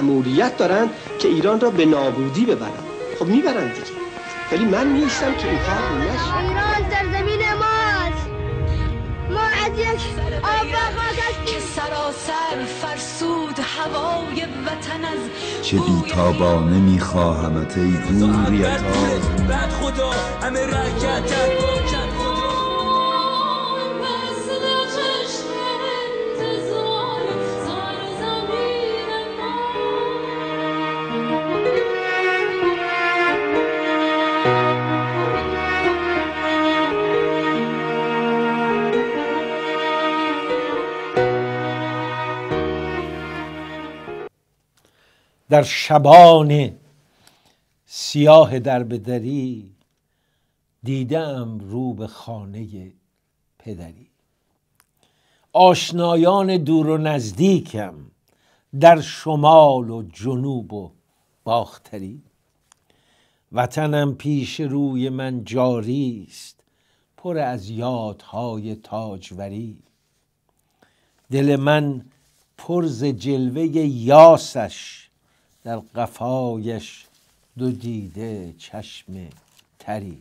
معمولیت دارند که ایران را به نابودی ببرند خب میبرند دیگه ولی من نیستم که این کار نشه ایران در زمین ما از یک که سراسر فرسود هوای وطن از چه بیتابانه میخواهمت ای ها بعد خدا همه رکتت در شبان سیاه دربدری دیدم رو به خانه پدری آشنایان دور و نزدیکم در شمال و جنوب و باختری وطنم پیش روی من جاری است پر از یادهای تاجوری دل من پرز جلوه یاسش در قفایش دو دیده چشم تری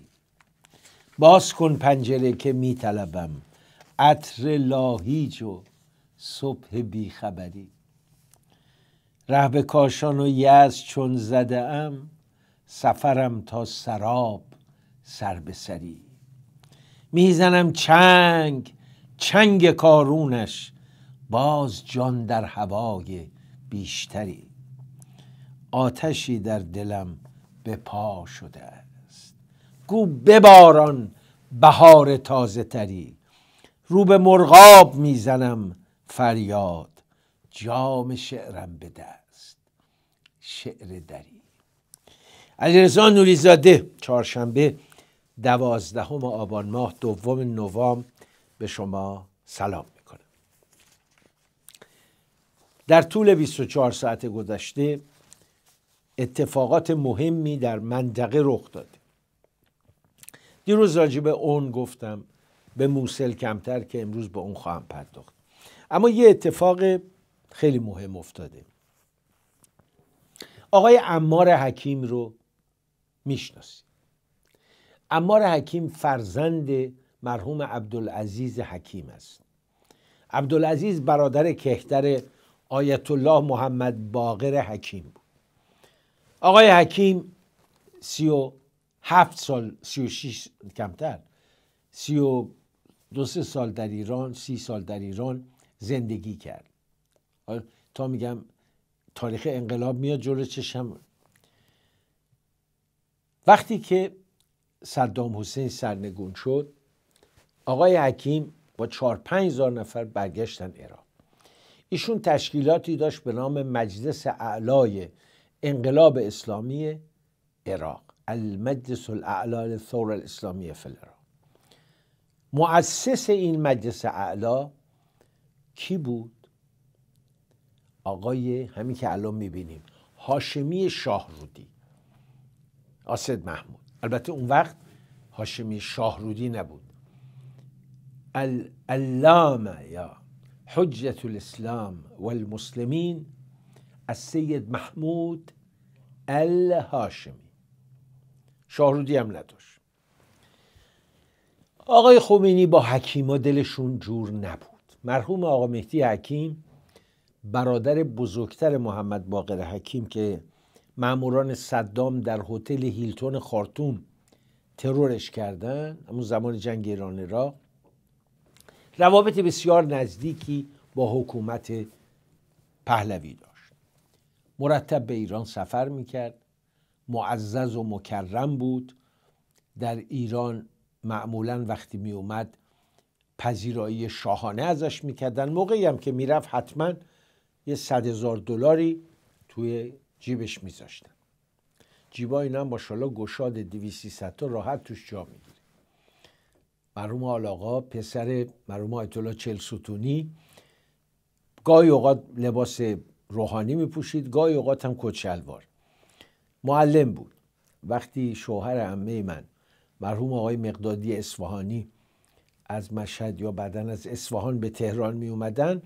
باز کن پنجره که طلبم عطر لاهیج و صبح بیخبری ره به کاشان و یز چون زده ام سفرم تا سراب سر به سری میزنم چنگ چنگ کارونش باز جان در هوای بیشتری آتشی در دلم به پا شده است گو بباران بهار تازه تری رو به مرغاب میزنم فریاد جام شعرم به دست شعر دری علیرضا نوریزاده چهارشنبه دوازدهم آبان ماه دوم نوام به شما سلام میکنم در طول 24 ساعت گذشته اتفاقات مهمی در منطقه رخ داده دیروز راجع به اون گفتم به موسل کمتر که امروز به اون خواهم پرداخت اما یه اتفاق خیلی مهم افتاده آقای امار حکیم رو میشناسی؟ امار حکیم فرزند مرحوم عبدالعزیز حکیم است عبدالعزیز برادر کهتر آیت الله محمد باقر حکیم بود آقای حکیم سی و هفت سال سی و شیش کمتر سی و دو سه سال در ایران سی سال در ایران زندگی کرد تا میگم تاریخ انقلاب میاد جلو چشم وقتی که صدام حسین سرنگون شد آقای حکیم با چهار پنج نفر برگشتن ایران ایشون تشکیلاتی داشت به نام مجلس اعلای انقلاب اسلامی عراق المجلس الاعلا للثوره الاسلامی فی العراق مؤسس این مجلس اعلا کی بود آقای همین که الان میبینیم هاشمی شاهرودی آسد محمود البته اون وقت هاشمی شاهرودی نبود العلامه یا حجت الاسلام والمسلمین السید محمود الهاشمی شاهرودی هم نداشت آقای خمینی با حکیما دلشون جور نبود مرحوم آقا مهدی حکیم برادر بزرگتر محمد باقر حکیم که ماموران صدام در هتل هیلتون خارتوم ترورش کردن همون زمان جنگ ایران را روابط بسیار نزدیکی با حکومت پهلوی داشت مرتب به ایران سفر میکرد معزز و مکرم بود در ایران معمولا وقتی میومد پذیرایی شاهانه ازش میکردن موقعی هم که میرفت حتما یه صد هزار دلاری توی جیبش میذاشتن جیبا اینا هم ماشاءالله گشاد 200 تا راحت توش جا میگیره مرحوم آلاقا پسر مرحوم آیتولا چل ستونی گاهی اوقات لباس روحانی می پوشید گاهی اوقات هم کچلوار معلم بود وقتی شوهر امه من مرحوم آقای مقدادی اصفهانی از مشهد یا بدن از اصفهان به تهران می اومدن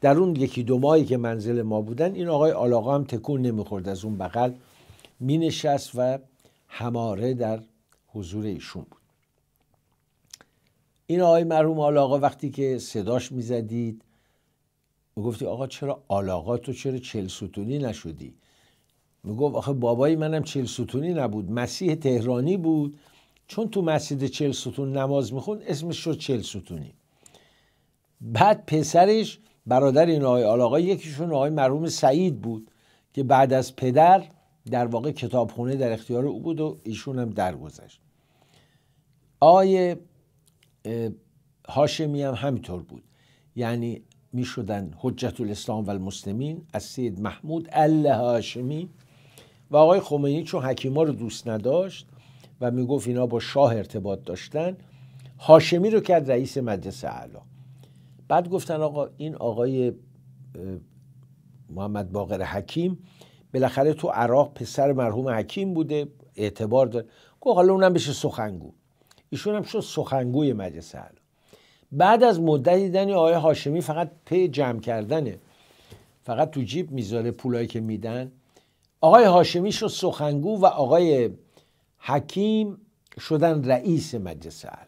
در اون یکی دو ماهی که منزل ما بودن این آقای آلاقا هم تکون نمیخورد از اون بغل می نشست و هماره در حضور ایشون بود این آقای مرحوم آلاقا وقتی که صداش میزدید و گفتی آقا چرا علاقات تو چرا چل ستونی نشدی میگفت آخه بابای منم چل ستونی نبود مسیح تهرانی بود چون تو مسجد چل ستون نماز میخوند اسمش شد چل ستونی بعد پسرش برادر این آقای آلاقا یکیشون آقای مرحوم سعید بود که بعد از پدر در واقع کتابخونه در اختیار او بود و ایشون هم درگذشت آقای هاشمی هم همینطور بود یعنی می شدن حجت الاسلام و المسلمین از سید محمود الله هاشمی و آقای خمینی چون حکیما رو دوست نداشت و می گفت اینا با شاه ارتباط داشتن هاشمی رو کرد رئیس مجلس اعلی بعد گفتن آقا این آقای محمد باقر حکیم بالاخره تو عراق پسر مرحوم حکیم بوده اعتبار داره گفت حالا اونم بشه سخنگو ایشون هم شد سخنگوی مجلس اعلا بعد از مدت دیدن آقای هاشمی فقط پی جمع کردنه فقط تو جیب میذاره پولایی که میدن آقای هاشمی شد سخنگو و آقای حکیم شدن رئیس مجلس اعلی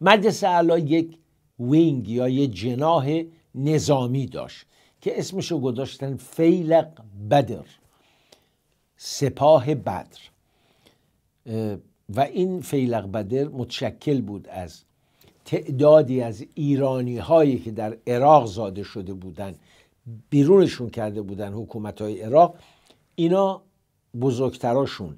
مجلس اعلی یک وینگ یا یه جناه نظامی داشت که اسمشو گذاشتن فیلق بدر سپاه بدر و این فیلق بدر متشکل بود از تعدادی از ایرانی هایی که در عراق زاده شده بودند بیرونشون کرده بودن حکومت های عراق اینا بزرگتراشون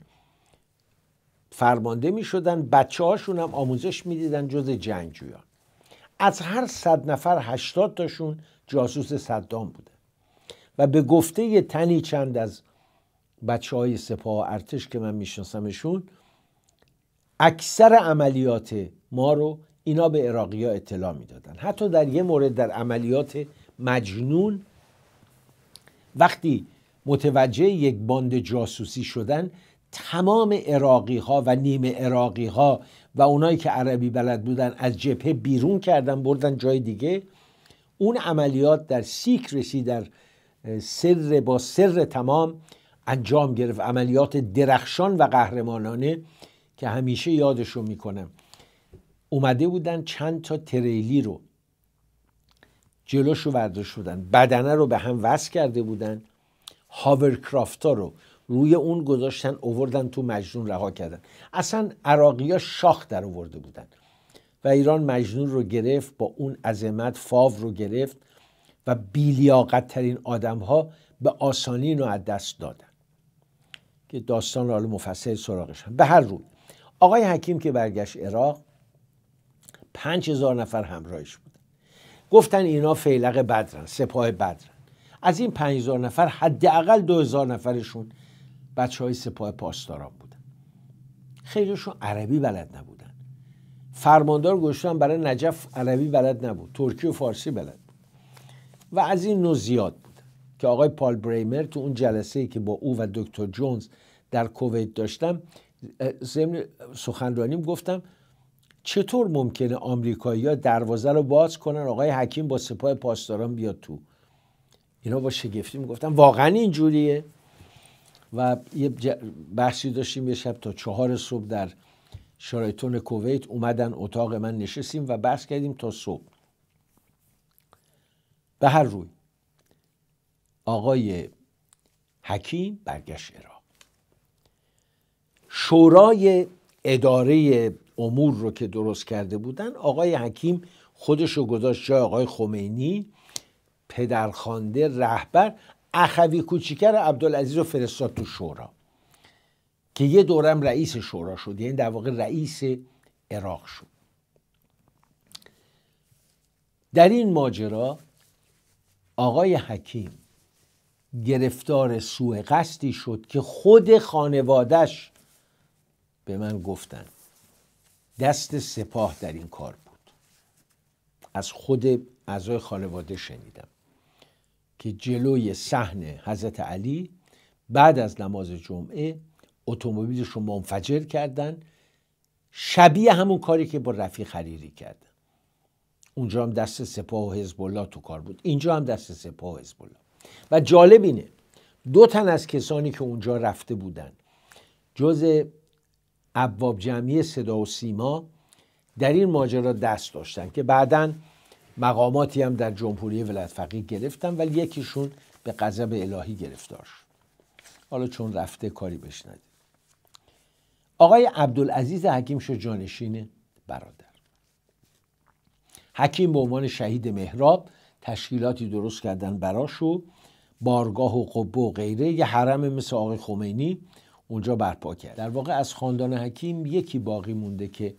فرمانده می شدن بچه هاشون هم آموزش میدیدن جز جنگجویان از هر صد نفر هشتاد تاشون جاسوس صدام بودن و به گفته یه تنی چند از بچه های سپاه ارتش که من میشناسمشون اکثر عملیات ما رو اینا به عراقی ها اطلاع میدادن حتی در یه مورد در عملیات مجنون وقتی متوجه یک باند جاسوسی شدن تمام عراقی ها و نیمه عراقی ها و اونایی که عربی بلد بودن از جبهه بیرون کردن بردن جای دیگه اون عملیات در سیکرسی در سر با سر تمام انجام گرفت عملیات درخشان و قهرمانانه که همیشه یادشو میکنم اومده بودن چند تا تریلی رو جلوش رو ورده بودن بدنه رو به هم وصل کرده بودن ها رو روی اون گذاشتن اووردن تو مجنون رها کردن اصلا عراقی ها شاخ در اوورده بودن و ایران مجنون رو گرفت با اون عظمت فاو رو گرفت و بیلیاقت ترین آدم ها به آسانی رو از دست دادن که داستان رو مفصل سراغش به هر روی آقای حکیم که برگشت عراق پنج هزار نفر همراهش بودن گفتن اینا فیلق بدرن سپاه بدرن از این پنج هزار نفر حداقل دو هزار نفرشون بچه های سپاه پاسداران بودن خیلیشون عربی بلد نبودن فرماندار گشتن برای نجف عربی بلد نبود ترکی و فارسی بلد بود و از این نوع زیاد که آقای پال بریمر تو اون جلسه ای که با او و دکتر جونز در کویت داشتم ضمن سخنرانیم گفتم چطور ممکنه آمریکایی‌ها دروازه رو باز کنن آقای حکیم با سپاه پاسداران بیاد تو اینا با شگفتی میگفتن واقعا اینجوریه و یه بحثی داشتیم یه شب تا چهار صبح در شرایطون کویت اومدن اتاق من نشستیم و بحث کردیم تا صبح به هر روی آقای حکیم برگشت عراق شورای اداره امور رو که درست کرده بودن آقای حکیم خودش رو گذاشت جای آقای خمینی پدرخوانده رهبر اخوی کوچیکر عبدالعزیز رو فرستاد تو شورا که یه دورم رئیس شورا شد یعنی در واقع رئیس عراق شد در این ماجرا آقای حکیم گرفتار سوء قصدی شد که خود خانوادش به من گفتن دست سپاه در این کار بود از خود اعضای خانواده شنیدم که جلوی سحن حضرت علی بعد از نماز جمعه اتومبیلش رو منفجر کردن شبیه همون کاری که با رفیق خریری کرد اونجا هم دست سپاه و حزب تو کار بود اینجا هم دست سپاه و حزب و جالب اینه دو تن از کسانی که اونجا رفته بودن جز ابواب جمعی صدا و سیما در این ماجرا دست داشتن که بعدا مقاماتی هم در جمهوری ولایت فقیه گرفتن ولی یکیشون به غضب الهی گرفتار حالا چون رفته کاری بهش آقای عبدالعزیز حکیم شد جانشین برادر حکیم به عنوان شهید مهراب تشکیلاتی درست کردن براش و بارگاه و قبه و غیره یه حرم مثل آقای خمینی اونجا برپا کرد در واقع از خاندان حکیم یکی باقی مونده که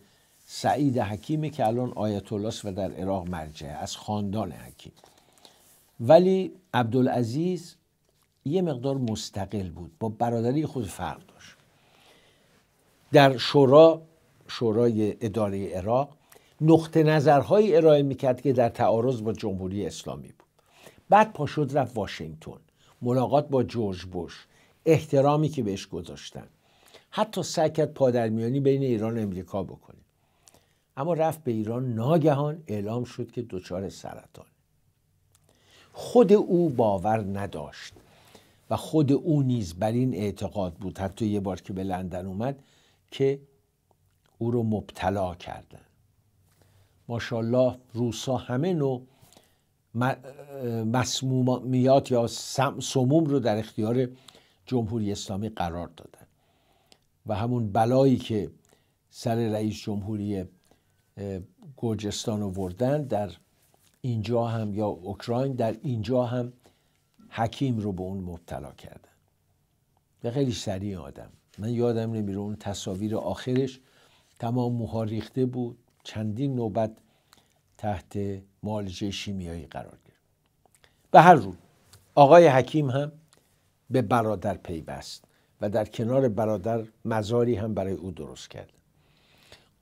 سعید حکیمه که الان آیت الله و در عراق مرجعه از خاندان حکیم ولی عبدالعزیز یه مقدار مستقل بود با برادری خود فرق داشت در شورا شورای اداره عراق نقطه نظرهایی ارائه میکرد که در تعارض با جمهوری اسلامی بود بعد پاشد رفت واشنگتن ملاقات با جورج بوش احترامی که بهش گذاشتن حتی سکت پادرمیانی بین ایران و امریکا بکنه اما رفت به ایران ناگهان اعلام شد که دچار سرطان خود او باور نداشت و خود او نیز بر این اعتقاد بود حتی یه بار که به لندن اومد که او رو مبتلا کردن ماشاءالله روسا همه نوع مسمومیات یا سموم رو در اختیار جمهوری اسلامی قرار دادن و همون بلایی که سر رئیس جمهوری گرجستان وردن در اینجا هم یا اوکراین در اینجا هم حکیم رو به اون مبتلا کردن و خیلی سریع آدم من یادم نمیره اون تصاویر آخرش تمام موها ریخته بود چندین نوبت تحت معالجه شیمیایی قرار گرفت به هر رو آقای حکیم هم به برادر پیوست و در کنار برادر مزاری هم برای او درست کرد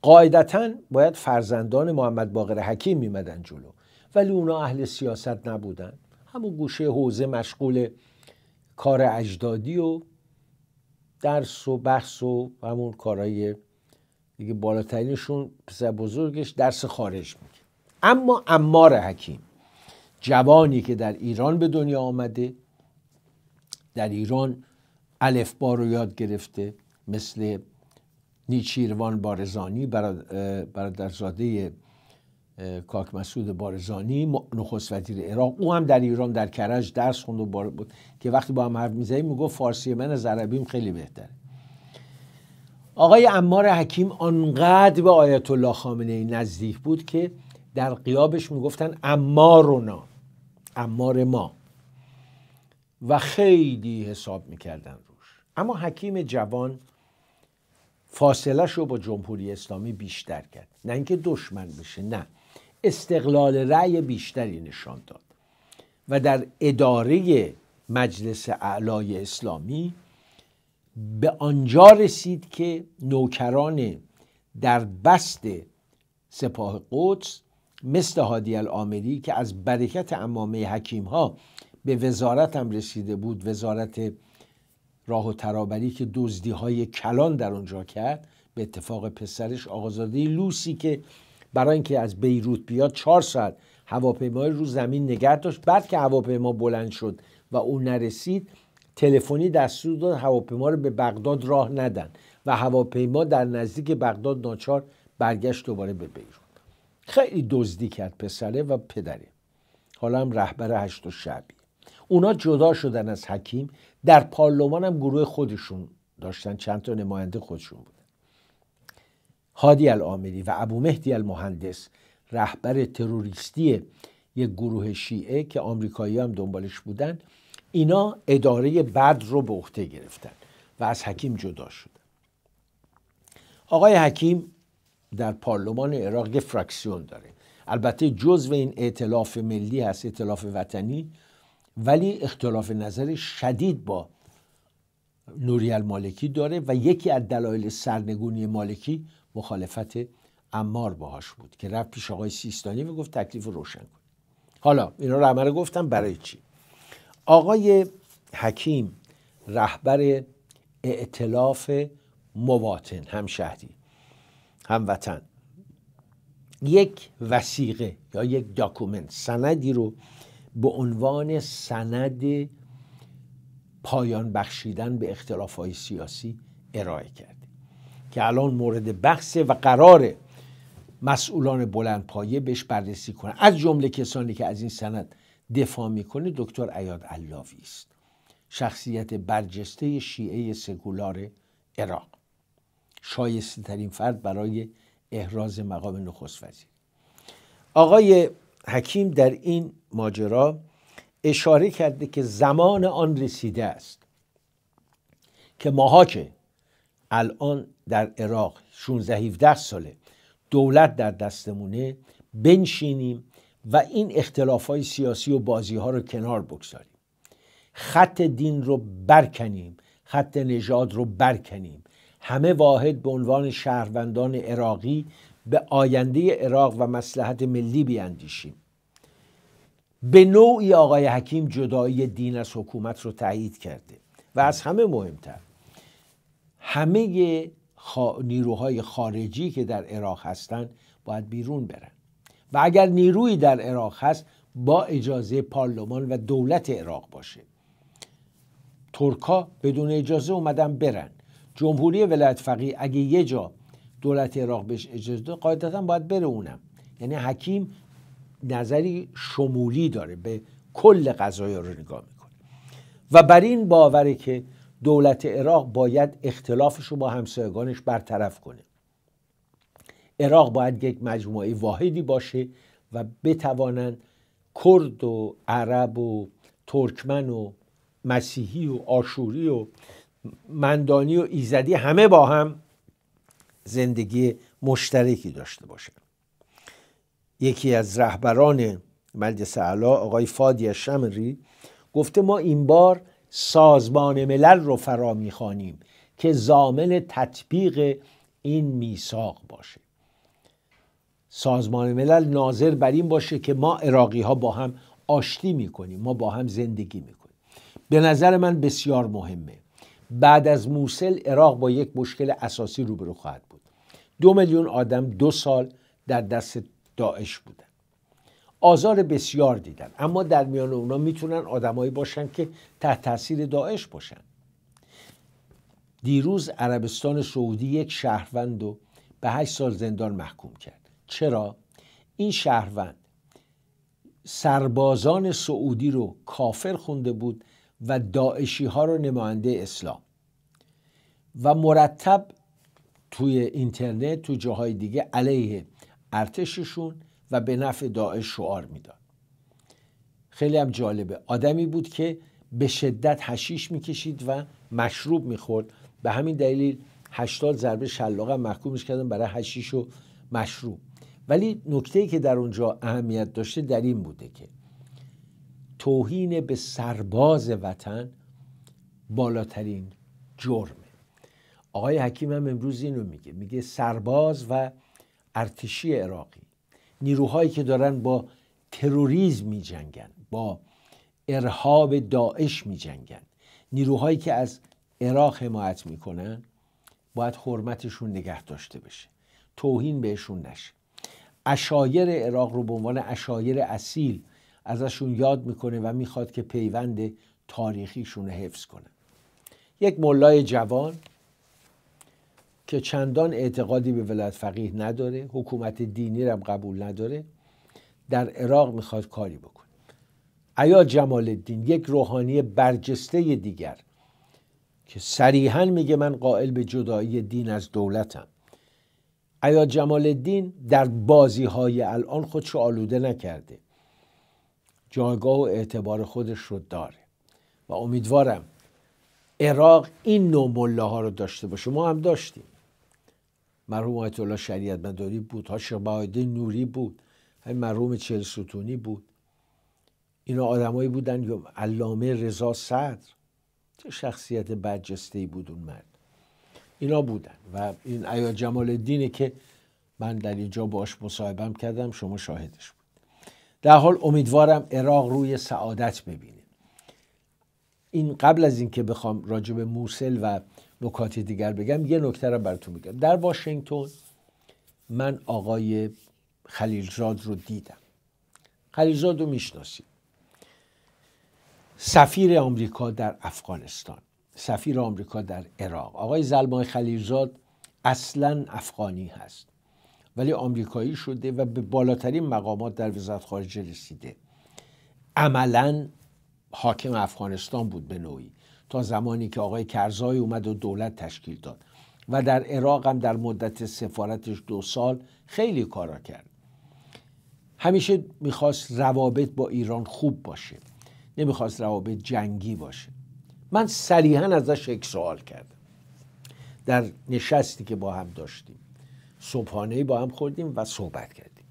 قاعدتا باید فرزندان محمد باقر حکیم میمدن جلو ولی اونا اهل سیاست نبودن همون گوشه حوزه مشغول کار اجدادی و درس و بحث و همون کارهای دیگه بالاترینشون پسر بزرگش درس خارج میگه اما امار حکیم جوانی که در ایران به دنیا آمده در ایران الفبا رو یاد گرفته مثل نیچیروان بارزانی برادرزاده کاک مسعود بارزانی نخست وزیر عراق او هم در ایران در کرج درس خوند و بار بود که وقتی با هم حرف میزنیم میگفت فارسی من از عربیم خیلی بهتره آقای امار حکیم آنقدر به آیت الله خامنه نزدیک بود که در قیابش میگفتن امارونا امار ما و خیلی حساب میکردن روش اما حکیم جوان فاصله رو با جمهوری اسلامی بیشتر کرد نه اینکه دشمن بشه نه استقلال رأی بیشتری نشان داد و در اداره مجلس اعلای اسلامی به آنجا رسید که نوکران در بست سپاه قدس مثل هادی الامری که از برکت امامه حکیم ها به وزارت هم رسیده بود وزارت راه و ترابری که دزدی های کلان در اونجا کرد به اتفاق پسرش آقازاده لوسی که برای اینکه از بیروت بیاد چهار ساعت هواپیمای رو زمین نگه داشت بعد که هواپیما بلند شد و اون نرسید تلفنی دستور داد هواپیما رو به بغداد راه ندن و هواپیما در نزدیک بغداد ناچار برگشت دوباره به بیروت خیلی دزدی کرد پسره و پدره حالا هم رهبر هشت و اونا جدا شدن از حکیم در پارلمان هم گروه خودشون داشتن چند تا نماینده خودشون بودن هادی العامری و ابو مهدی المهندس رهبر تروریستی یک گروه شیعه که آمریکایی هم دنبالش بودن اینا اداره بعد رو به عهده گرفتن و از حکیم جدا شدن آقای حکیم در پارلمان عراق یه فراکسیون داره البته جزو این ائتلاف ملی هست ائتلاف وطنی ولی اختلاف نظر شدید با نوری المالکی داره و یکی از دلایل سرنگونی مالکی مخالفت امار باهاش بود که رفت پیش آقای سیستانی و گفت تکلیف روشن کن حالا اینا رو همه گفتم برای چی آقای حکیم رهبر ائتلاف مواطن هم شهری هم وطن یک وسیقه یا یک داکومنت سندی رو به عنوان سند پایان بخشیدن به اختلافهای سیاسی ارائه کرد که الان مورد بحثه و قرار مسئولان بلندپایه بهش بررسی کنه از جمله کسانی که از این سند دفاع میکنه دکتر ایاد علاوی است شخصیت برجسته شیعه سکولار عراق شایسته ترین فرد برای احراز مقام نخست وزیر آقای حکیم در این ماجرا اشاره کرده که زمان آن رسیده است که ماها که الان در عراق 16 17 ساله دولت در دستمونه بنشینیم و این اختلاف های سیاسی و بازی ها رو کنار بگذاریم خط دین رو برکنیم خط نژاد رو برکنیم همه واحد به عنوان شهروندان عراقی به آینده عراق و مسلحت ملی بیاندیشیم به نوعی آقای حکیم جدایی دین از حکومت رو تایید کرده و از همه مهمتر همه خا... نیروهای خارجی که در عراق هستند باید بیرون برن و اگر نیرویی در عراق هست با اجازه پارلمان و دولت عراق باشه ترکا بدون اجازه اومدن برن جمهوری ولایت فقیه اگه یه جا دولت عراق بهش اجازه داد قاعدتا باید بره اونم یعنی حکیم نظری شمولی داره به کل قضایا رو نگاه میکنه و بر این باوره که دولت عراق باید اختلافش رو با همسایگانش برطرف کنه عراق باید یک مجموعه واحدی باشه و بتوانند کرد و عرب و ترکمن و مسیحی و آشوری و مندانی و ایزدی همه با هم زندگی مشترکی داشته باشند یکی از رهبران مجلس علا آقای فادی شمری گفته ما این بار سازمان ملل رو فرا میخوانیم که زامن تطبیق این میثاق باشه سازمان ملل ناظر بر این باشه که ما عراقی ها با هم آشتی میکنیم ما با هم زندگی میکنیم به نظر من بسیار مهمه بعد از موسل عراق با یک مشکل اساسی روبرو خواهد بود دو میلیون آدم دو سال در دست داعش بودن آزار بسیار دیدن اما در میان اونا میتونن آدمایی باشن که تحت تاثیر داعش باشن دیروز عربستان سعودی یک شهروند رو به هشت سال زندان محکوم کرد چرا این شهروند سربازان سعودی رو کافر خونده بود و داعشی ها رو نماینده اسلام و مرتب توی اینترنت تو جاهای دیگه علیه ارتششون و به نفع داعش شعار میداد خیلی هم جالبه آدمی بود که به شدت هشیش میکشید و مشروب میخورد به همین دلیل 80 ضربه شلاق محکومش کردن برای هشیش و مشروب ولی نکته که در اونجا اهمیت داشته در این بوده که توهین به سرباز وطن بالاترین جرم آقای حکیم هم امروز اینو میگه میگه سرباز و ارتشی عراقی نیروهایی که دارن با تروریسم میجنگن با ارهاب داعش میجنگن نیروهایی که از عراق حمایت میکنن باید حرمتشون نگه داشته بشه توهین بهشون نشه اشایر عراق رو به عنوان اشایر اصیل ازشون یاد میکنه و میخواد که پیوند تاریخیشون رو حفظ کنه یک ملای جوان که چندان اعتقادی به ولایت فقیه نداره حکومت دینی هم قبول نداره در عراق میخواد کاری بکنه ایا جمال الدین یک روحانی برجسته دیگر که صریحا میگه من قائل به جدایی دین از دولتم ایا جمال الدین در بازی های الان خودش آلوده نکرده جایگاه و اعتبار خودش رو داره و امیدوارم عراق این نوع ها رو داشته باشه ما هم داشتیم مرحوم آیت الله شریعت مداری بود هاشم بهایده نوری بود همین مرحوم چهل ستونی بود اینا آدمایی بودن یا علامه رضا صدر چه شخصیت برجسته ای بود اون مرد اینا بودن و این ایا جمال الدینه که من در اینجا باش مصاحبم کردم شما شاهدش بود در حال امیدوارم عراق روی سعادت ببینه این قبل از اینکه بخوام راجب موسل و نکات دیگر بگم یه نکته رو براتون میگم در واشنگتن من آقای خلیلزاد رو دیدم خلیلزاد رو میشناسید سفیر آمریکا در افغانستان سفیر آمریکا در عراق آقای زلمان خلیلزاد اصلا افغانی هست ولی آمریکایی شده و به بالاترین مقامات در وزارت خارجه رسیده عملا حاکم افغانستان بود به نوعی تا زمانی که آقای کرزای اومد و دولت تشکیل داد و در عراق هم در مدت سفارتش دو سال خیلی کارا کرد همیشه میخواست روابط با ایران خوب باشه نمیخواست روابط جنگی باشه من صریحا ازش یک سوال کردم در نشستی که با هم داشتیم صبحانه با هم خوردیم و صحبت کردیم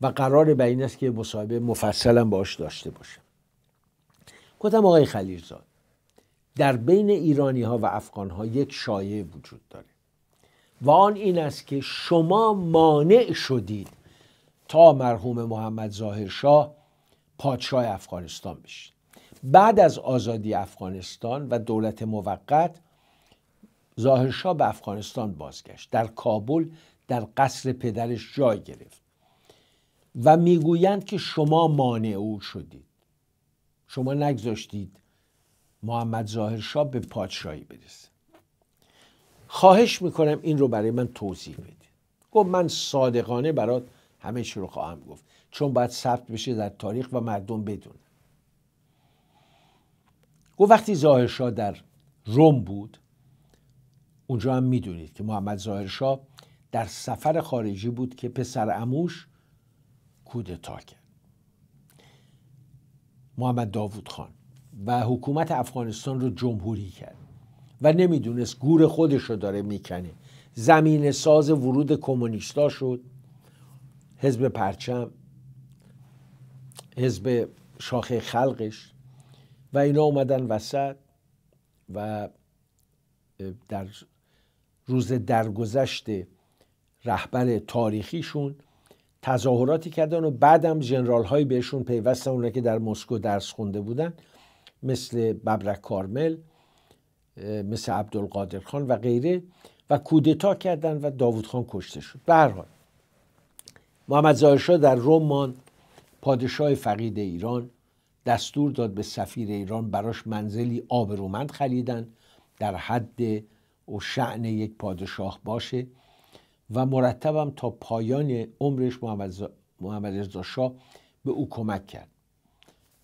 و قرار به این است که مصاحبه مفصلم باش داشته باشم گفتم آقای خلیلزاد در بین ایرانی ها و افغان ها یک شایعه وجود داره و آن این است که شما مانع شدید تا مرحوم محمد ظاهر شاه پادشاه افغانستان بشید بعد از آزادی افغانستان و دولت موقت شاه به افغانستان بازگشت در کابل در قصر پدرش جای گرفت و میگویند که شما مانع او شدید شما نگذاشتید محمد ظاهر شاه به پادشاهی برسه خواهش میکنم این رو برای من توضیح بدید. گفت من صادقانه برات همه چی رو خواهم گفت چون باید ثبت بشه در تاریخ و مردم بدونه. گفت وقتی ظاهرشاه در روم بود اونجا هم میدونید که محمد ظاهرشاه در سفر خارجی بود که پسر اموش کودتا کرد محمد داوود خان و حکومت افغانستان رو جمهوری کرد و نمیدونست گور خودش رو داره میکنه زمین ساز ورود کمونیستا شد حزب پرچم حزب شاخه خلقش و اینا اومدن وسط و در روز درگذشت رهبر تاریخیشون تظاهراتی کردن و بعدم جنرال های بهشون پیوستن اونایی که در مسکو درس خونده بودن مثل ببرک کارمل مثل عبدالقادر خان و غیره و کودتا کردن و داوود خان کشته شد به هر محمد ظاهرشاه در رومان پادشاه فقید ایران دستور داد به سفیر ایران براش منزلی آبرومند خریدن در حد و شعن یک پادشاه باشه و مرتبم تا پایان عمرش محمد رضا شاه به او کمک کرد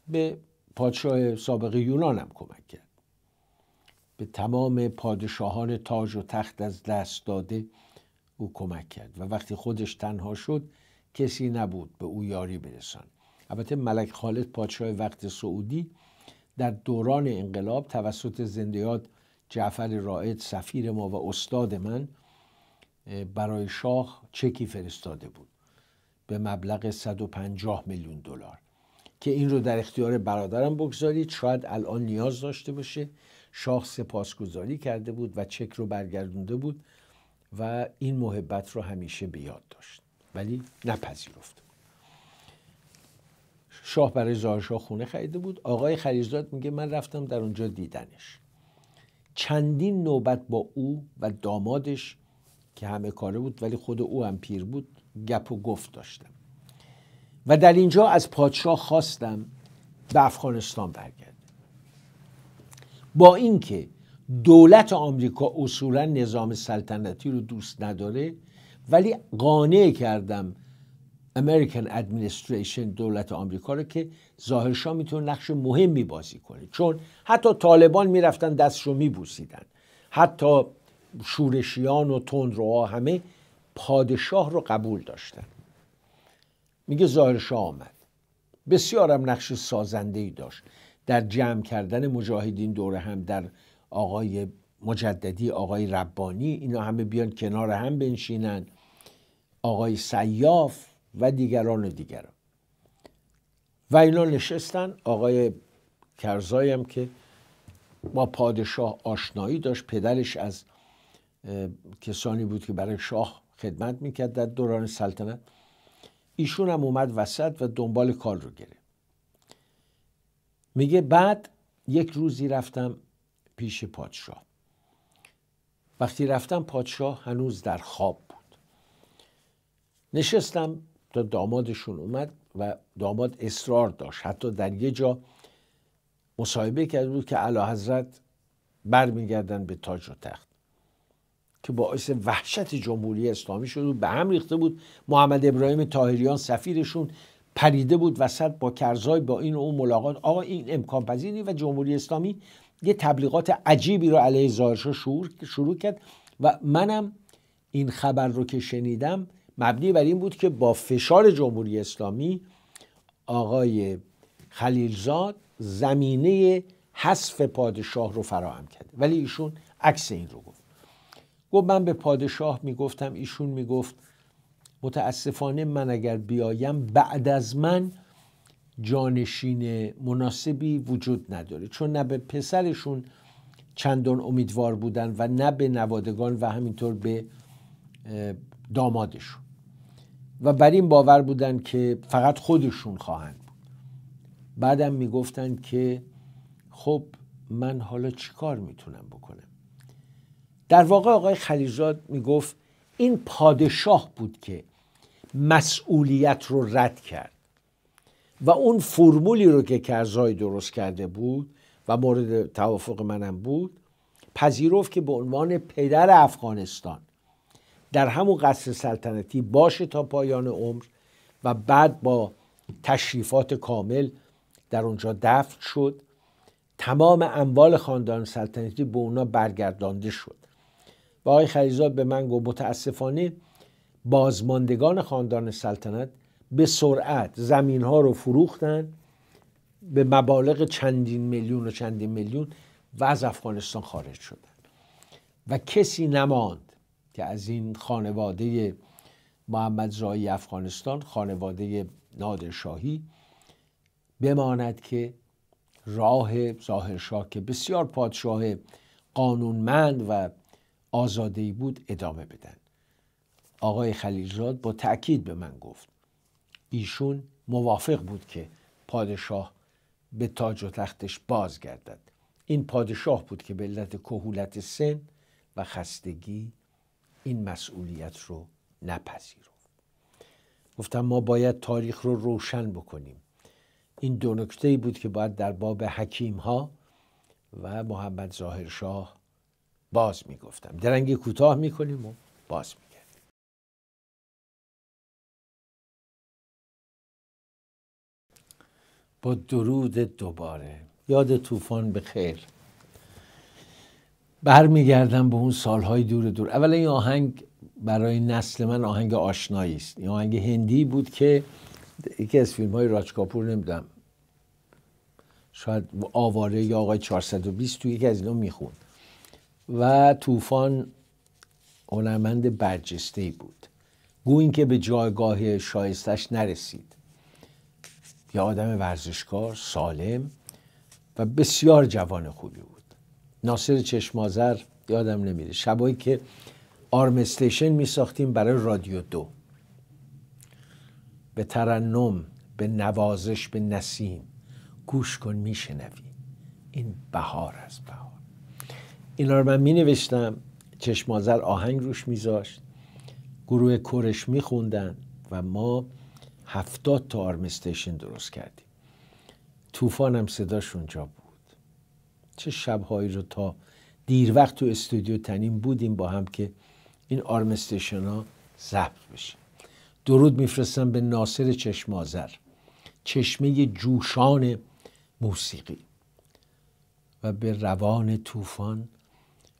به پادشاه سابق یونان هم کمک کرد به تمام پادشاهان تاج و تخت از دست داده او کمک کرد و وقتی خودش تنها شد کسی نبود به او یاری برسان البته ملک خالد پادشاه وقت سعودی در دوران انقلاب توسط زندیات جعفر رائد سفیر ما و استاد من برای شاه چکی فرستاده بود به مبلغ 150 میلیون دلار که این رو در اختیار برادرم بگذارید شاید الان نیاز داشته باشه شاه سپاسگزاری کرده بود و چک رو برگردونده بود و این محبت رو همیشه به یاد داشت ولی نپذیرفت شاه برای شاه خونه خریده بود آقای خلیزاد میگه من رفتم در اونجا دیدنش چندین نوبت با او و دامادش که همه کاره بود ولی خود او هم پیر بود گپ و گفت داشتم و در اینجا از پادشاه خواستم به افغانستان برگرد با اینکه دولت آمریکا اصولا نظام سلطنتی رو دوست نداره ولی قانع کردم امریکن Administration دولت آمریکا رو که ظاهرشا میتونه نقش مهمی بازی کنه چون حتی طالبان میرفتن دست رو میبوسیدن حتی شورشیان و تندروها همه پادشاه رو قبول داشتن میگه ظاهرشاه آمد بسیارم نقش سازنده ای داشت در جمع کردن مجاهدین دوره هم در آقای مجددی آقای ربانی اینا همه بیان کنار هم بنشینن آقای سیاف و دیگران و دیگران و اینا نشستن آقای کرزایم که ما پادشاه آشنایی داشت پدرش از کسانی بود که برای شاه خدمت میکرد در دوران سلطنت ایشون هم اومد وسط و دنبال کار رو گرفت میگه بعد یک روزی رفتم پیش پادشاه وقتی رفتم پادشاه هنوز در خواب بود نشستم تا دامادشون اومد و داماد اصرار داشت حتی در یه جا مصاحبه کرده بود که اعلی حضرت برمیگردن به تاج و تخت که باعث وحشت جمهوری اسلامی شد و به هم ریخته بود محمد ابراهیم تاهریان سفیرشون پریده بود وسط با کرزای با این و اون ملاقات آقا این امکان پذیری و جمهوری اسلامی یه تبلیغات عجیبی رو علیه زارشا شروع, کرد و منم این خبر رو که شنیدم مبنی بر این بود که با فشار جمهوری اسلامی آقای خلیلزاد زمینه حذف پادشاه رو فراهم کرد ولی ایشون عکس این رو بود گفت من به پادشاه میگفتم ایشون میگفت متاسفانه من اگر بیایم بعد از من جانشین مناسبی وجود نداره چون نه به پسرشون چندان امیدوار بودن و نه به نوادگان و همینطور به دامادشون و بر این باور بودن که فقط خودشون خواهند بود بعدم میگفتن که خب من حالا چیکار میتونم بکنم در واقع آقای می میگفت این پادشاه بود که مسئولیت رو رد کرد و اون فرمولی رو که کرزای درست کرده بود و مورد توافق منم بود پذیرفت که به عنوان پدر افغانستان در همون قصر سلطنتی باشه تا پایان عمر و بعد با تشریفات کامل در اونجا دفن شد تمام اموال خاندان سلطنتی به اونا برگردانده شد و آقای خریزاد به من گفت متاسفانه بازماندگان خاندان سلطنت به سرعت زمین ها رو فروختن به مبالغ چندین میلیون و چندین میلیون و از افغانستان خارج شدن و کسی نماند که از این خانواده محمد زایی افغانستان خانواده نادرشاهی بماند که راه ظاهرشاه که بسیار پادشاه قانونمند و آزادی بود ادامه بدن آقای خلیلزاد با تأکید به من گفت ایشون موافق بود که پادشاه به تاج و تختش بازگردد این پادشاه بود که به علت کهولت سن و خستگی این مسئولیت رو نپذیرفت گفتم ما باید تاریخ رو روشن بکنیم این دو نکته بود که باید در باب حکیم ها و محمد ظاهر شاه باز میگفتم درنگ کوتاه میکنیم و باز می با درود دوباره یاد طوفان به خیر برمیگردم به اون سالهای دور دور اولا این آهنگ برای نسل من آهنگ آشنایی است این آهنگ هندی بود که یکی از فیلم های راجکاپور کاپور نمیدونم شاید آواره یا آقای 420 تو یکی از اینا میخوند و طوفان هنرمند برجسته بود گوین که به جایگاه شایستش نرسید یه آدم ورزشکار سالم و بسیار جوان خوبی بود ناصر چشمازر یادم نمیره شبایی که آرم استیشن می ساختیم برای رادیو دو به ترنم به نوازش به نسیم گوش کن میشنوی این بهار از بهار اینا رو من می نوشتم چشمازر آهنگ روش میذاشت گروه کرش میخوندن و ما هفتاد تا آرم درست کردیم طوفان هم صداش اونجا بود چه شبهایی رو تا دیر وقت تو استودیو تنیم بودیم با هم که این آرمستیشن ها ضبط بشه درود میفرستم به ناصر چشمازر چشمه جوشان موسیقی و به روان طوفان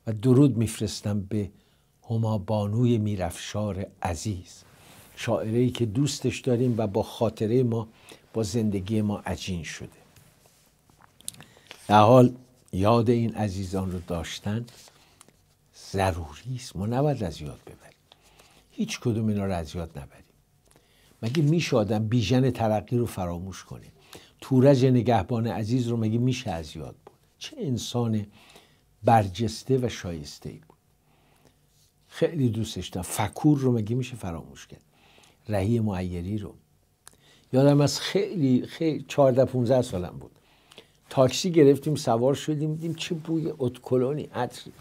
و درود میفرستم به هما بانوی میرفشار عزیز شاعری که دوستش داریم و با خاطره ما با زندگی ما عجین شده در حال یاد این عزیزان رو داشتن ضروری است ما نباید از یاد ببریم هیچ کدوم اینا رو از یاد نبریم مگه میشه آدم بیژن ترقی رو فراموش کنه تورج نگهبان عزیز رو مگه میشه از یاد بود چه انسان برجسته و شایسته ای بود خیلی دوستش داشت. فکور رو مگه میشه فراموش کرد رهی معیری رو یادم از خیلی خیلی 14 15 سالم بود تاکسی گرفتیم سوار شدیم دیدیم چه بوی اتکلونی عطر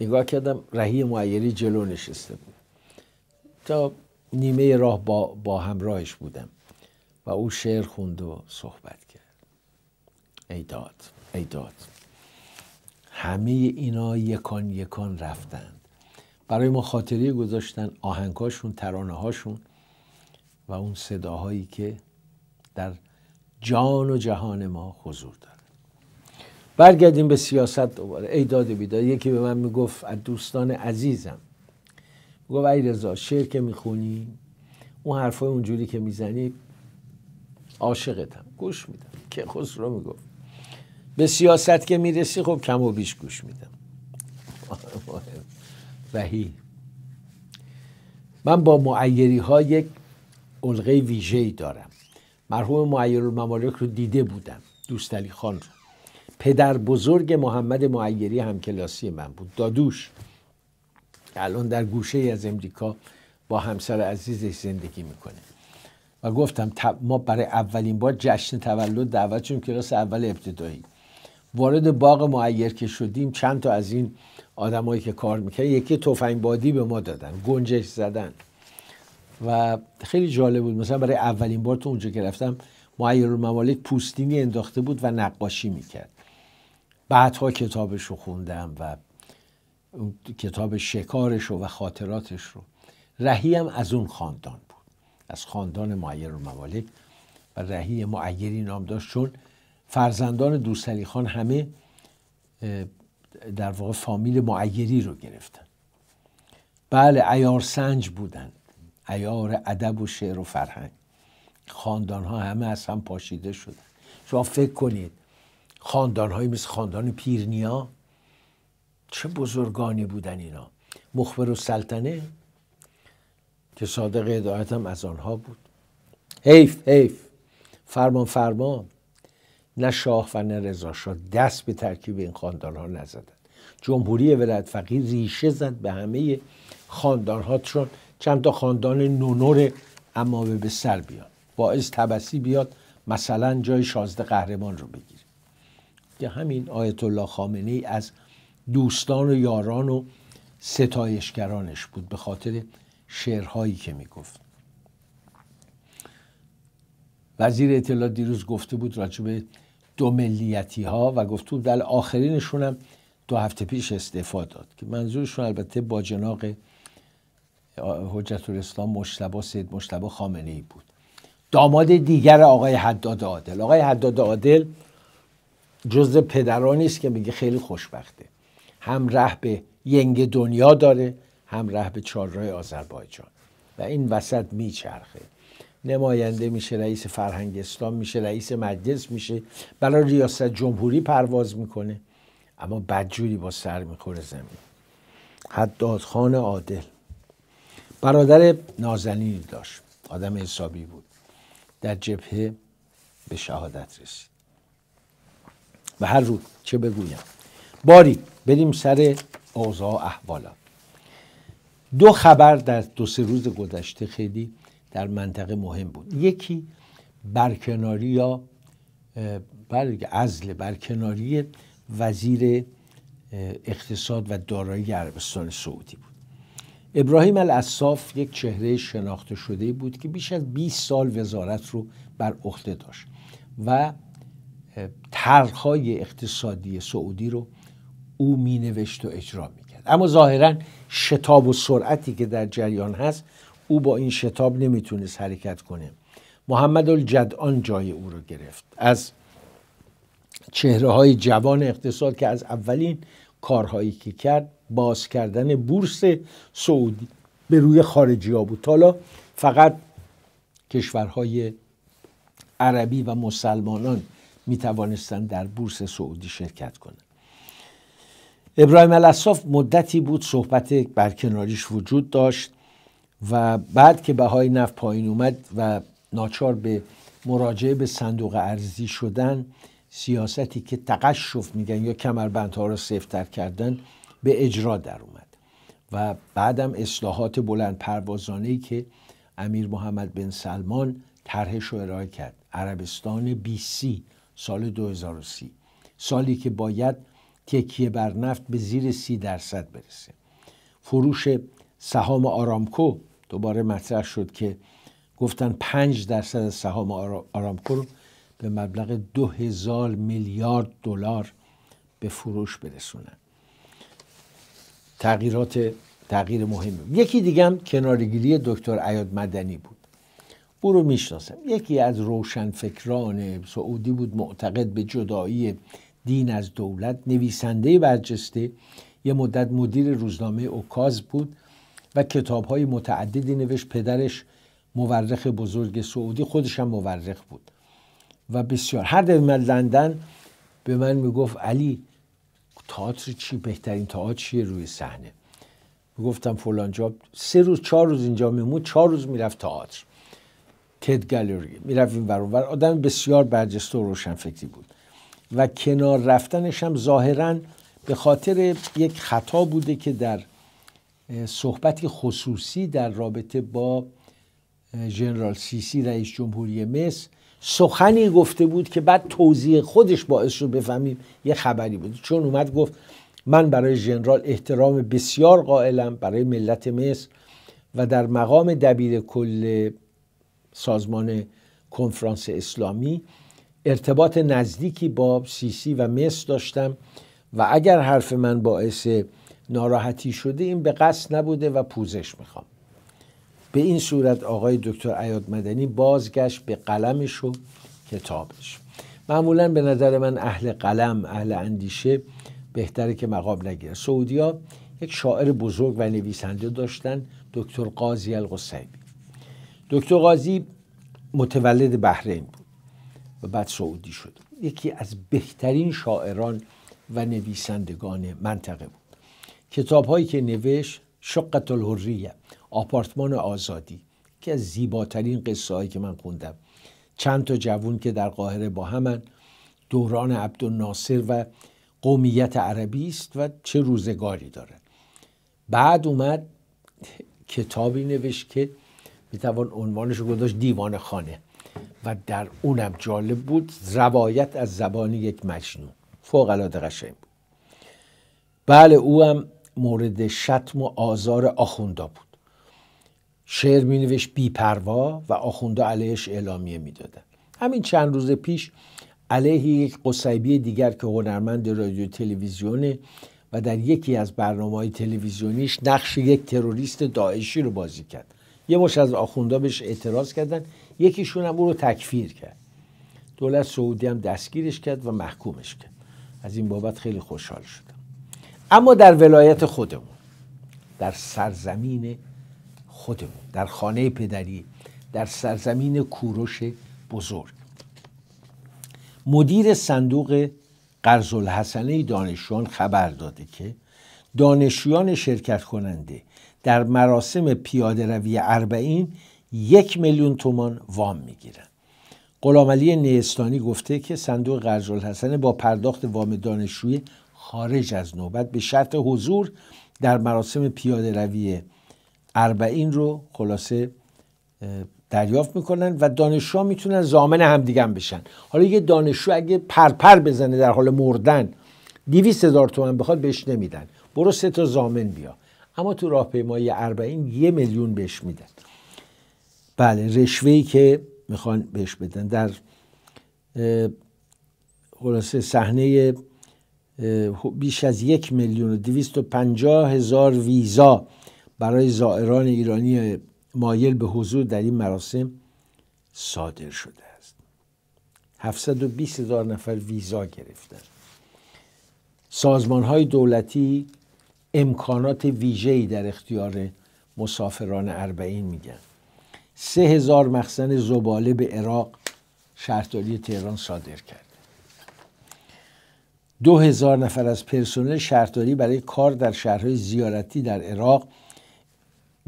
نگاه کردم رهی معیری جلو نشسته بود تا نیمه راه با, با همراهش بودم و او شعر خوند و صحبت کرد ای داد ای داد همه اینا یکان یکان رفتند برای ما خاطری گذاشتن آهنگاشون ترانه هاشون و اون صداهایی که در جان و جهان ما حضور داره برگردیم به سیاست دوباره ای داد بیداد یکی به من میگفت از دوستان عزیزم میگفت ای رضا شعر که میخونی اون حرفای اونجوری که میزنی عاشقتم گوش میدم که خسرو میگفت به سیاست که میرسی خب کم و بیش گوش میدم وحی من با معیری ها یک علقه ویژه ای دارم مرحوم معیر الممالک رو دیده بودم دوستالی خان رو پدر بزرگ محمد معیری همکلاسی من بود دادوش الان در گوشه از امریکا با همسر عزیزش زندگی میکنه و گفتم ما برای اولین بار جشن تولد دعوت شدیم کلاس اول ابتدایی وارد باغ معیر که شدیم چند تا از این آدمایی که کار میکرد یکی تفنگ بادی به ما دادن گنجش زدن و خیلی جالب بود مثلا برای اولین بار تو اونجا که رفتم معیر الممالک پوستینی انداخته بود و نقاشی میکرد بعدها کتابش رو خوندم و کتاب شکارش رو و خاطراتش رو رهی هم از اون خاندان بود از خاندان معیر الممالک و رهی معیری نام داشت چون فرزندان دوستعلی خان همه در واقع فامیل معیری رو گرفتن بله ایار سنج بودند ایار ادب و شعر و فرهنگ خاندان ها همه از هم پاشیده شدن شما فکر کنید خاندان های مثل خاندان پیرنیا چه بزرگانی بودن اینا مخبر و سلطنه که صادق هدایت از آنها بود حیف حیف فرمان فرمان نه شاه و نه رضا دست به ترکیب این خاندان ها نزدند جمهوری ولایت فقیه ریشه زد به همه خاندان ها چون چند تا خاندان نونور اما به سر بیان باعث تبسی بیاد مثلا جای شازده قهرمان رو بگیره که همین آیت الله خامنه ای از دوستان و یاران و ستایشگرانش بود به خاطر شعرهایی که میگفت وزیر اطلاعات دیروز گفته بود راجبه دو ملیتی ها و گفته در آخرینشون هم دو هفته پیش استعفا داد که منظورشون البته با جناق حجت الاسلام مشتبه سید مشتبه خامنه ای بود داماد دیگر آقای حداد عادل آقای حداد عادل جزء پدرانی است که میگه خیلی خوشبخته هم ره به ینگ دنیا داره هم ره به چهارراه آذربایجان و این وسط میچرخه نماینده میشه رئیس فرهنگستان میشه رئیس مجلس میشه برای ریاست جمهوری پرواز میکنه اما بدجوری با سر میخوره زمین حدادخان عادل برادر نازنینی داشت آدم حسابی بود در جبهه به شهادت رسید و هر روز چه بگویم باری بریم سر اوضاع احوالا دو خبر در دو سه روز گذشته خیلی در منطقه مهم بود یکی برکناری یا بر بله عزل برکناری وزیر اقتصاد و دارایی عربستان سعودی بود ابراهیم الاساف یک چهره شناخته شده بود که بیش از 20 سال وزارت رو بر عهده داشت و طرحهای اقتصادی سعودی رو او مینوشت و اجرا میکرد اما ظاهرا شتاب و سرعتی که در جریان هست او با این شتاب نمیتونست حرکت کنه محمد الجدان جای او رو گرفت از چهره های جوان اقتصاد که از اولین کارهایی که کرد باز کردن بورس سعودی به روی خارجی ها بود حالا فقط کشورهای عربی و مسلمانان می توانستند در بورس سعودی شرکت کنند ابراهیم الاصاف مدتی بود صحبت برکناریش وجود داشت و بعد که بهای نفت پایین اومد و ناچار به مراجعه به صندوق ارزی شدن سیاستی که تقشف میگن یا کمربندها رو سفتر کردن به اجرا در اومد و بعدم اصلاحات بلند پروازانه که امیر محمد بن سلمان طرحش رو ارائه کرد عربستان بی سی سال 2030 سالی که باید تکیه بر نفت به زیر سی درصد برسه فروش سهام آرامکو دوباره مطرح شد که گفتن پنج درصد سهام آرامکو رو به مبلغ دو میلیارد دلار به فروش برسونن تغییرات تغییر مهمی یکی دیگه هم کنارگیری دکتر عیاد مدنی بود او رو میشناسم یکی از روشنفکران سعودی بود معتقد به جدایی دین از دولت نویسنده برجسته یه مدت مدیر روزنامه اوکاز بود و کتاب های متعددی نوشت پدرش مورخ بزرگ سعودی خودش هم مورخ بود و بسیار هر دفعه من لندن به من میگفت علی تئاتر چی بهترین تئاتر چیه روی صحنه میگفتم فلان جا سه روز چهار روز اینجا میمون چهار روز میرفت تئاتر تد گالری میرفت این ور آدم بسیار برجسته و فکری بود و کنار رفتنش هم ظاهرا به خاطر یک خطا بوده که در صحبتی خصوصی در رابطه با جنرال سیسی رئیس جمهوری مصر سخنی گفته بود که بعد توضیح خودش باعث رو بفهمیم یه خبری بود چون اومد گفت من برای جنرال احترام بسیار قائلم برای ملت مصر و در مقام دبیر کل سازمان کنفرانس اسلامی ارتباط نزدیکی با سیسی و مصر داشتم و اگر حرف من باعث ناراحتی شده این به قصد نبوده و پوزش میخوام به این صورت آقای دکتر عیاد مدنی بازگشت به قلمش و کتابش معمولا به نظر من اهل قلم اهل اندیشه بهتره که مقام نگیره سعودیا یک شاعر بزرگ و نویسنده داشتن دکتر قاضی القصیبی دکتر قاضی متولد بحرین بود و بعد سعودی شد یکی از بهترین شاعران و نویسندگان منطقه بود کتاب هایی که نوشت شقت الحریه آپارتمان آزادی که از زیباترین قصه هایی که من خوندم چند تا جوون که در قاهره با همن دوران عبدالناصر و قومیت عربی است و چه روزگاری داره بعد اومد کتابی نوشت که میتوان عنوانش رو گذاشت دیوان خانه و در اونم جالب بود روایت از زبان یک مجنون فوق العاده قشنگ بود بله او هم مورد شتم و آزار آخوندا بود شعر می نوشت پروا و آخوندا علیهش اعلامیه میدادن همین چند روز پیش علیه یک قصیبی دیگر که هنرمند رادیو تلویزیونه و در یکی از برنامه های تلویزیونیش نقش یک تروریست داعشی رو بازی کرد یه باش از آخوندا بهش اعتراض کردن یکیشون هم او رو تکفیر کرد دولت سعودی هم دستگیرش کرد و محکومش کرد از این بابت خیلی خوشحال شد. اما در ولایت خودمون در سرزمین خودمون در خانه پدری در سرزمین کوروش بزرگ مدیر صندوق قرض الحسنه دانشجویان خبر داده که دانشجویان شرکت کننده در مراسم پیاده روی اربعین یک میلیون تومان وام میگیرند غلامعلی نیستانی گفته که صندوق قرض الحسنه با پرداخت وام دانشجویی خارج از نوبت به شرط حضور در مراسم پیاده روی اربعین رو خلاصه دریافت میکنن و دانشجو میتونن زامن همدیگه بشن حالا یه دانشجو اگه پرپر پر بزنه در حال مردن دیویست هزار تومن بخواد بهش نمیدن برو سه تا زامن بیا اما تو راهپیمایی اربعین یه میلیون بهش میدن بله ای که میخوان بهش بدن در خلاصه صحنه خب، بیش از یک میلیون و دویست و پنجاه هزار ویزا برای زائران ایرانی مایل به حضور در این مراسم صادر شده است 720 هزار نفر ویزا گرفتند سازمان های دولتی امکانات ویژه‌ای در اختیار مسافران اربعین میگن سه هزار مخزن زباله به عراق شهرداری تهران صادر کرد دو هزار نفر از پرسنل شهرداری برای کار در شهرهای زیارتی در عراق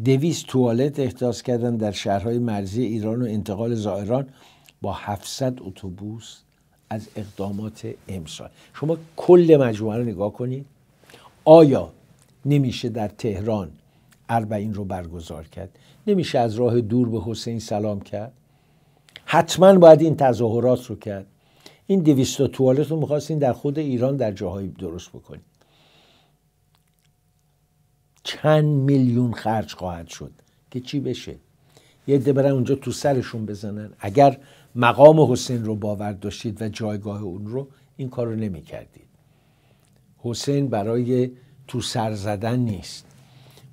دویست توالت احداث کردن در شهرهای مرزی ایران و انتقال زائران با 700 اتوبوس از اقدامات امسال شما کل مجموعه رو نگاه کنید آیا نمیشه در تهران اربعین رو برگزار کرد نمیشه از راه دور به حسین سلام کرد حتما باید این تظاهرات رو کرد این دویستا توالت رو میخواستین در خود ایران در جاهایی درست بکنید چند میلیون خرج خواهد شد که چی بشه یه عده برن اونجا تو سرشون بزنن اگر مقام حسین رو باور داشتید و جایگاه اون رو این کار رو نمی کردید حسین برای تو سر زدن نیست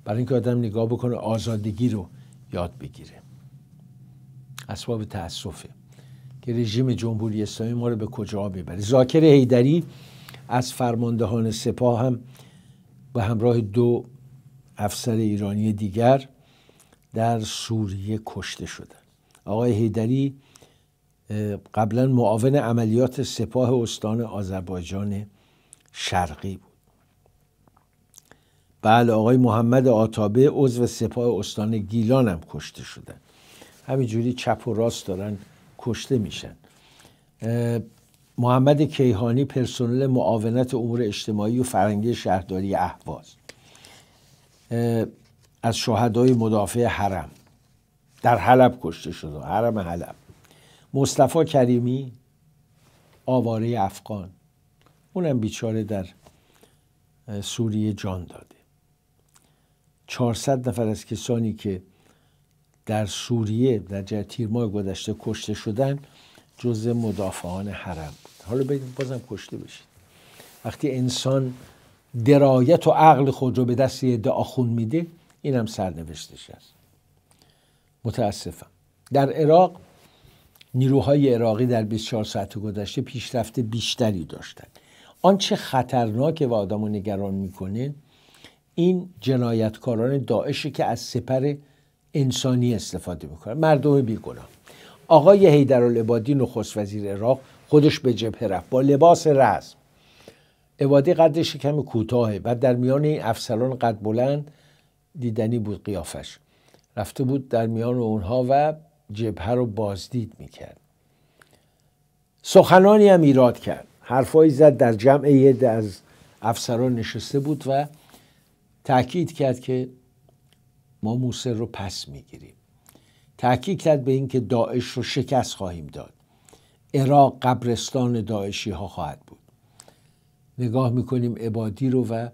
برای اینکه آدم نگاه بکنه آزادگی رو یاد بگیره اسباب تاسفه که رژیم جمهوری اسلامی ما رو به کجا ببره زاکر هیدری از فرماندهان سپاه هم به همراه دو افسر ایرانی دیگر در سوریه کشته شده آقای هیدری قبلا معاون عملیات سپاه استان آذربایجان شرقی بود بله آقای محمد آتابه عضو سپاه استان گیلان هم کشته شدن همینجوری چپ و راست دارن کشته میشن محمد کیهانی پرسنل معاونت امور اجتماعی و فرنگی شهرداری اهواز از شهدای مدافع حرم در حلب کشته شده حرم حلب مصطفی کریمی آواره افغان اونم بیچاره در سوریه جان داده 400 نفر از کسانی که در سوریه در تیر ماه گذشته کشته شدن جز مدافعان حرم بود حالا باید بازم کشته بشید وقتی انسان درایت و عقل خود رو به دست یه آخون میده این هم سرنوشتش است متاسفم در عراق نیروهای عراقی در 24 ساعت گذشته پیشرفت بیشتری داشتند آنچه خطرناکه و آدم نگران میکنه این جنایتکاران داعشی که از سپر انسانی استفاده میکنه. مردم بیگناه آقای حیدرالعبادی نخست وزیر عراق خودش به جبهه رفت با لباس رزم عبادی قدش کم کوتاهه و در میان این افسران قد بلند دیدنی بود قیافش رفته بود در میان اونها و جبهه رو بازدید میکرد سخنانی هم ایراد کرد حرفایی زد در جمع یه از افسران نشسته بود و تاکید کرد که ما موسر رو پس میگیریم تاکید کرد به اینکه داعش رو شکست خواهیم داد عراق قبرستان داعشی ها خواهد بود نگاه میکنیم عبادی رو و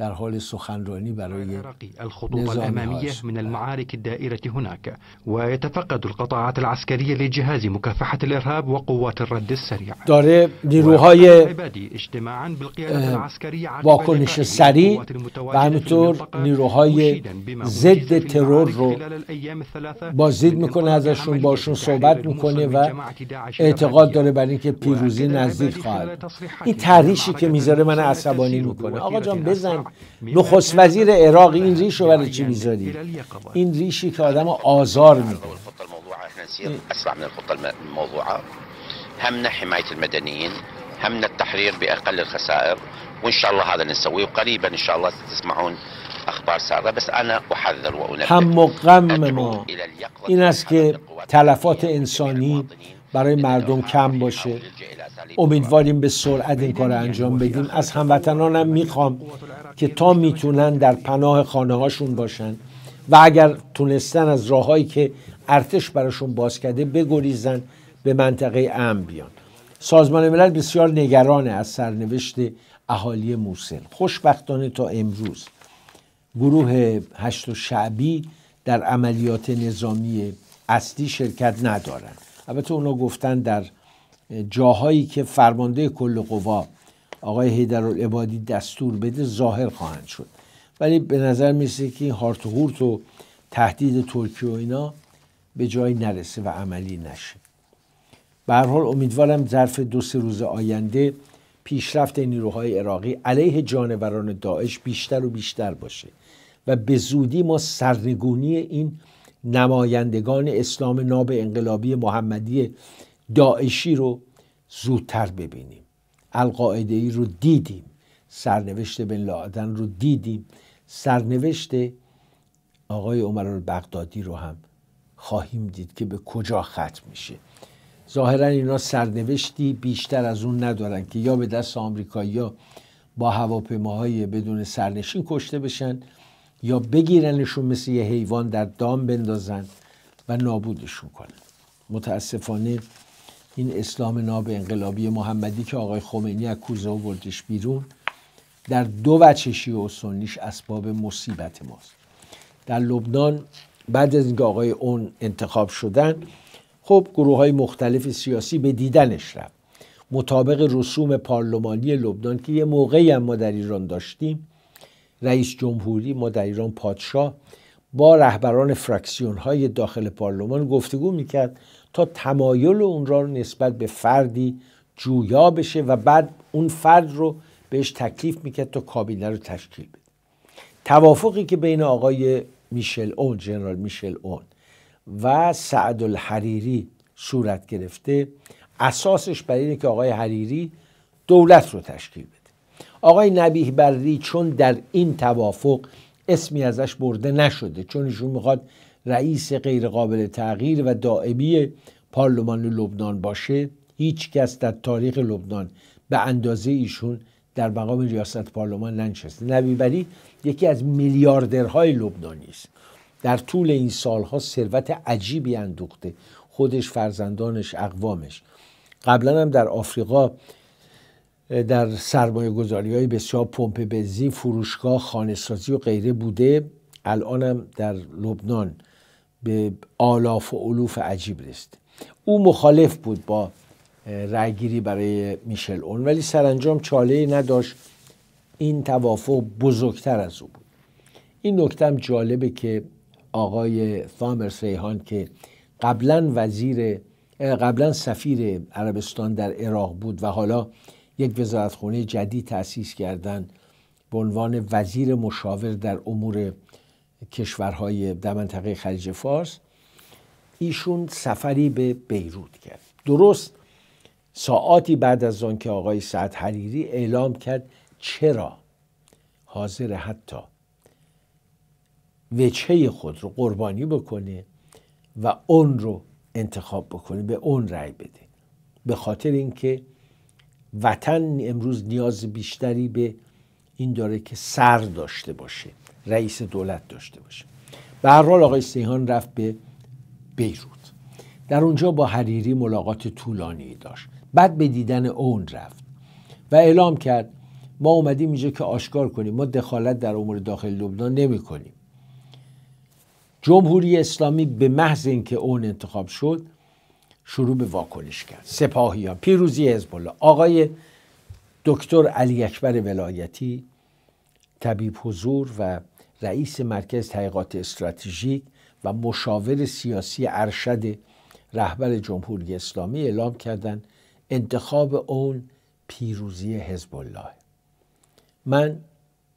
در حال سخنرانی برای الخطوط امامیه من المعارك الدائرة هناك ويتفقد القطاعات العسكرية لجهاز مكافحة الإرهاب وقوات الرد السريع داره نیروهای واکنش سریع و همینطور نیروهای ضد ترور رو بازدید میکنه ازشون باشون صحبت میکنه و اعتقاد داره برای اینکه پیروزی نزدیک خواهد این تحریشی که میذاره من عصبانی میکنه آقا جان بزن نخست وزیر عراق این ریش رو چی میذاری این ریشی که آدم آزار میده اسرع من الخطه الموضوعه همنا حمايه المدنيين همنا التحرير باقل الخسائر وان شاء الله هذا نسويه وقريبا ان شاء الله ستسمعون اخبار ساره بس انا احذر وانبه هم و ما این است که تلفات انسانی برای یعنی مردم کم باشه امیدواریم به سرعت این کار انجام بدیم از هموطنانم میخوام که تا میتونن در پناه خانه هاشون باشن و اگر تونستن از راههایی که ارتش براشون باز کرده بگریزن به منطقه ام بیان سازمان ملل بسیار نگران از سرنوشت اهالی موسل خوشبختانه تا امروز گروه هشت و شعبی در عملیات نظامی اصلی شرکت ندارند البته اونا گفتن در جاهایی که فرمانده کل قوا آقای هیدر العبادی دستور بده ظاهر خواهند شد ولی به نظر میرسه که این هارت و تهدید ترکیه و اینا به جایی نرسه و عملی نشه به هر حال امیدوارم ظرف دو سه روز آینده پیشرفت نیروهای عراقی علیه جانوران داعش بیشتر و بیشتر باشه و به زودی ما سرنگونی این نمایندگان اسلام ناب انقلابی محمدی داعشی رو زودتر ببینیم القاعده ای رو دیدیم سرنوشت بن لادن رو دیدیم سرنوشت آقای عمر البغدادی رو هم خواهیم دید که به کجا ختم میشه ظاهرا اینا سرنوشتی بیشتر از اون ندارن که یا به دست یا با هواپیماهای بدون سرنشین کشته بشن یا بگیرنشون مثل یه حیوان در دام بندازن و نابودشون کنن متاسفانه این اسلام ناب انقلابی محمدی که آقای خمینی از کوزه بردش بیرون در دو وچشی و سنیش اسباب مصیبت ماست در لبنان بعد از اینکه آقای اون انتخاب شدن خب گروه های مختلف سیاسی به دیدنش رفت مطابق رسوم پارلمانی لبنان که یه موقعی هم ما در ایران داشتیم رئیس جمهوری ما در ایران پادشاه با رهبران فراکسیون های داخل پارلمان گفتگو میکرد تا تمایل اون را نسبت به فردی جویا بشه و بعد اون فرد رو بهش تکلیف میکرد تا کابینه رو تشکیل بده توافقی که بین آقای میشل اون جنرال میشل اون و سعد الحریری صورت گرفته اساسش بر اینه که آقای حریری دولت رو تشکیل بده آقای نبیه بری چون در این توافق اسمی ازش برده نشده چون ایشون میخواد رئیس غیرقابل تغییر و دائمی پارلمان لبنان باشه هیچ کس در تاریخ لبنان به اندازه ایشون در مقام ریاست پارلمان ننشسته بری یکی از میلیاردرهای لبنانی است در طول این سالها ثروت عجیبی اندوخته خودش فرزندانش اقوامش قبلا هم در آفریقا در سرمایه گذاری های بسیار پمپ بنزین فروشگاه خانه و غیره بوده الانم در لبنان به آلاف و علوف عجیب رسید او مخالف بود با رأیگیری برای میشل اون ولی سرانجام چاله نداشت این توافق بزرگتر از او بود این نکتم جالبه که آقای ثامر سیهان که قبلا وزیر قبلا سفیر عربستان در عراق بود و حالا یک وزارتخانه جدید تأسیس کردن به عنوان وزیر مشاور در امور کشورهای در منطقه خلیج فارس ایشون سفری به بیروت کرد درست ساعاتی بعد از آن که آقای سعد حریری اعلام کرد چرا حاضر حتی وچه خود رو قربانی بکنه و اون رو انتخاب بکنه به اون رأی بده به خاطر اینکه وطن امروز نیاز بیشتری به این داره که سر داشته باشه رئیس دولت داشته باشه به هر حال آقای سیهان رفت به بیروت در اونجا با حریری ملاقات طولانی داشت بعد به دیدن اون رفت و اعلام کرد ما اومدیم اینجا که آشکار کنیم ما دخالت در امور داخل لبنان نمی کنیم جمهوری اسلامی به محض اینکه اون انتخاب شد شروع به واکنش کرد سپاهیان پیروزی حزب الله آقای دکتر علی اکبر ولایتی طبیب حضور و رئیس مرکز تحقیقات استراتژیک و مشاور سیاسی ارشد رهبر جمهوری اسلامی اعلام کردند انتخاب اون پیروزی حزب الله من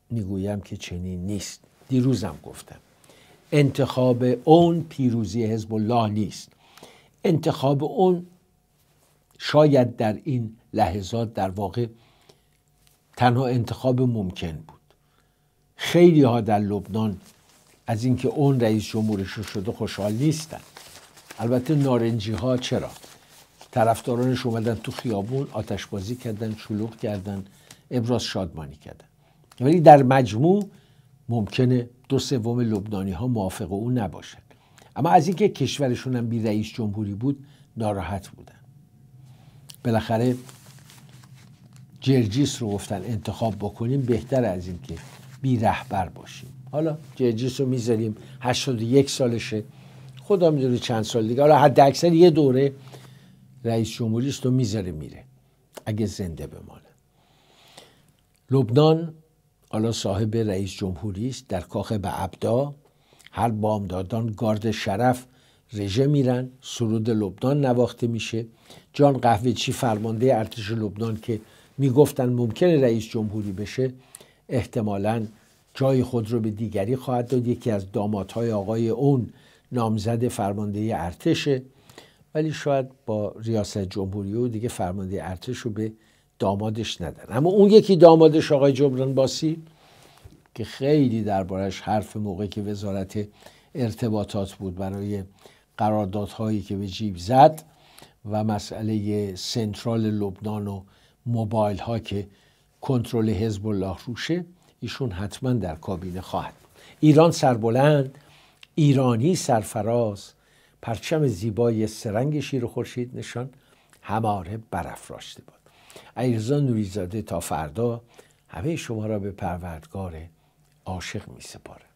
میگویم که چنین نیست دیروزم گفتم انتخاب اون پیروزی حزب الله نیست انتخاب اون شاید در این لحظات در واقع تنها انتخاب ممکن بود خیلی ها در لبنان از اینکه اون رئیس جمهورش شده خوشحال نیستن البته نارنجی ها چرا طرفدارانش اومدن تو خیابون آتش بازی کردن شلوغ کردن ابراز شادمانی کردن ولی در مجموع ممکنه دو سوم لبنانی ها موافق او نباشه. اما از اینکه کشورشون هم بی رئیس جمهوری بود ناراحت بودن بالاخره جرجیس رو گفتن انتخاب بکنیم بهتر از اینکه بی رهبر باشیم حالا جرجیس رو میذاریم یک سالشه خدا میدونه چند سال دیگه حالا حد اکثر یه دوره رئیس است رو میذاره میره اگه زنده بمانه لبنان حالا صاحب رئیس جمهوری است در کاخ به ابدا هر بامدادان گارد شرف رژه میرن سرود لبنان نواخته میشه جان چی فرمانده ارتش لبنان که میگفتن ممکنه رئیس جمهوری بشه احتمالا جای خود رو به دیگری خواهد داد یکی از دامادهای آقای اون نامزد فرمانده ارتشه ولی شاید با ریاست جمهوری و دیگه فرمانده ارتش رو به دامادش ندن اما اون یکی دامادش آقای جبران باسی که خیلی دربارش حرف موقع که وزارت ارتباطات بود برای قراردادهایی که به جیب زد و مسئله سنترال لبنان و موبایل ها که کنترل حزب الله روشه ایشون حتما در کابینه خواهد ایران سربلند ایرانی سرفراز پرچم زیبای سرنگ شیر خورشید نشان هماره برافراشته بود علیرضا نوریزاده تا فردا همه شما را به پروردگاره عاشق می سپاره